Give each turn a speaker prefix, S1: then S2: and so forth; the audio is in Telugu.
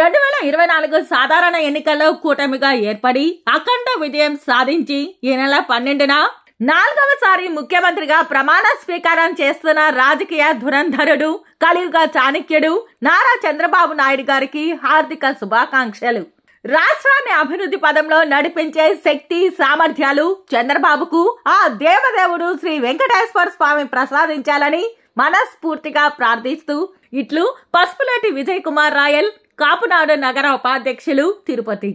S1: రెండు వేల ఇరవై నాలుగు సాధారణ ఎన్నికల్లో కూటమిగా ఏర్పడి అఖండ విజయం సాధించి ఈ నెల పన్నెండున నాలుగవసారి ముఖ్యమంత్రిగా ప్రమాణ స్వీకారం చేస్తున్న రాజకీయ ధురంధరుడు కలియుగ చాణక్యుడు నారా చంద్రబాబు నాయుడు గారికి హార్దిక శుభాకాంక్షలు రాష్ట్రాన్ని అభివృద్ధి పదంలో నడిపించే శక్తి సామర్థ్యాలు చంద్రబాబుకు ఆ దేవదేవుడు శ్రీ వెంకటేశ్వర స్వామి ప్రసాదించాలని మనస్ఫూర్తిగా ప్రార్థిస్తూ ఇట్లు పసుపులేటి విజయ్ కుమార్ రాయల్ కాపునాడు నగర ఉపాధ్యక్షులు తిరుపతి